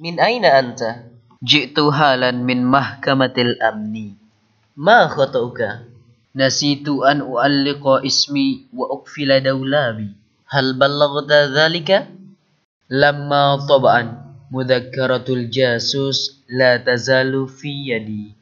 من أين أنت؟ جئت حالا من محكمة الأمن ما خطأك؟ نسيت أن أؤلق اسمي وأقفل دولابي هل بلغت ذلك؟ لما طبعا مذكرة الجاسوس لا تزال في يدي